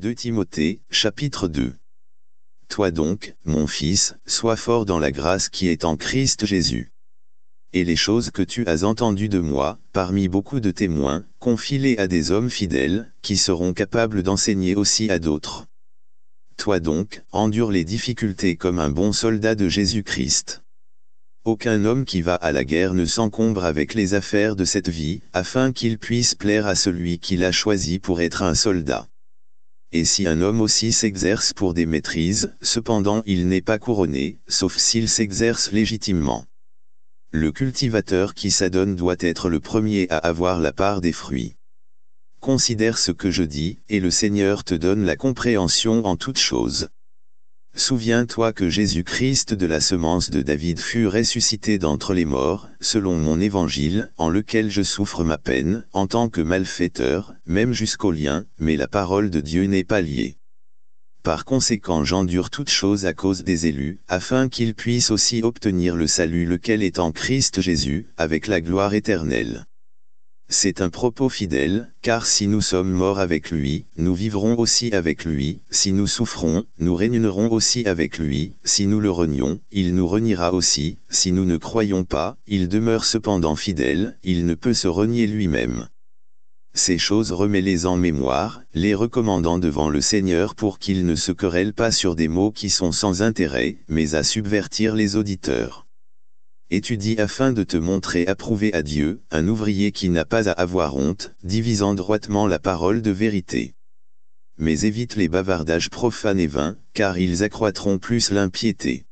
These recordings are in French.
2 Timothée, chapitre 2 Toi donc, mon fils, sois fort dans la grâce qui est en Christ Jésus. Et les choses que tu as entendues de moi, parmi beaucoup de témoins, confie-les à des hommes fidèles, qui seront capables d'enseigner aussi à d'autres. Toi donc, endure les difficultés comme un bon soldat de Jésus-Christ. Aucun homme qui va à la guerre ne s'encombre avec les affaires de cette vie, afin qu'il puisse plaire à celui qu'il a choisi pour être un soldat et si un homme aussi s'exerce pour des maîtrises, cependant il n'est pas couronné, sauf s'il s'exerce légitimement. Le cultivateur qui s'adonne doit être le premier à avoir la part des fruits. Considère ce que je dis, et le Seigneur te donne la compréhension en toutes choses. Souviens-toi que Jésus-Christ de la semence de David fut ressuscité d'entre les morts, selon mon évangile, en lequel je souffre ma peine, en tant que malfaiteur, même jusqu'au lien, mais la parole de Dieu n'est pas liée. Par conséquent j'endure toutes choses à cause des élus, afin qu'ils puissent aussi obtenir le salut lequel est en Christ Jésus, avec la gloire éternelle. C'est un propos fidèle, car si nous sommes morts avec lui, nous vivrons aussi avec lui, si nous souffrons, nous régnerons aussi avec lui, si nous le renions, il nous reniera aussi, si nous ne croyons pas, il demeure cependant fidèle, il ne peut se renier lui-même. Ces choses remets-les en mémoire, les recommandant devant le Seigneur pour qu'il ne se querelle pas sur des mots qui sont sans intérêt, mais à subvertir les auditeurs. Étudie afin de te montrer approuvé à Dieu, un ouvrier qui n'a pas à avoir honte, divisant droitement la parole de vérité. Mais évite les bavardages profanes et vains, car ils accroîtront plus l'impiété.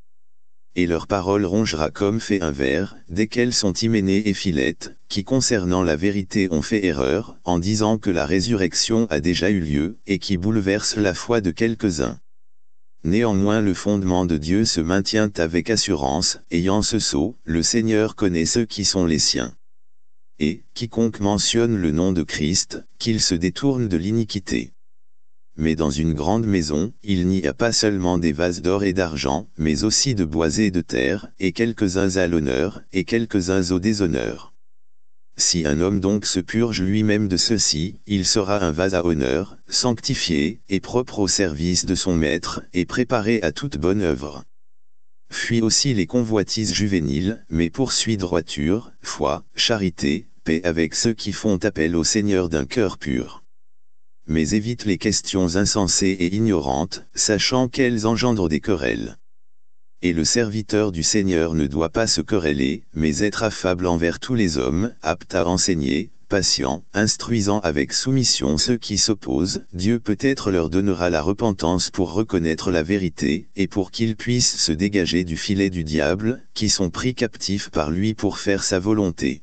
Et leur parole rongera comme fait un ver, desquels sont Hyménée et Philette, qui concernant la vérité ont fait erreur, en disant que la résurrection a déjà eu lieu, et qui bouleverse la foi de quelques-uns. Néanmoins le fondement de Dieu se maintient avec assurance, ayant ce sceau, le Seigneur connaît ceux qui sont les siens. Et, quiconque mentionne le nom de Christ, qu'il se détourne de l'iniquité. Mais dans une grande maison, il n'y a pas seulement des vases d'or et d'argent, mais aussi de bois et de terre, et quelques-uns à l'honneur, et quelques-uns au déshonneur. Si un homme donc se purge lui-même de ceci, il sera un vase à honneur, sanctifié, et propre au service de son maître, et préparé à toute bonne œuvre. Fuis aussi les convoitises juvéniles, mais poursuis droiture, foi, charité, paix avec ceux qui font appel au Seigneur d'un cœur pur. Mais évite les questions insensées et ignorantes, sachant qu'elles engendrent des querelles et le serviteur du Seigneur ne doit pas se quereller, mais être affable envers tous les hommes, apte à enseigner, patient, instruisant avec soumission ceux qui s'opposent, Dieu peut-être leur donnera la repentance pour reconnaître la vérité, et pour qu'ils puissent se dégager du filet du diable, qui sont pris captifs par lui pour faire sa volonté.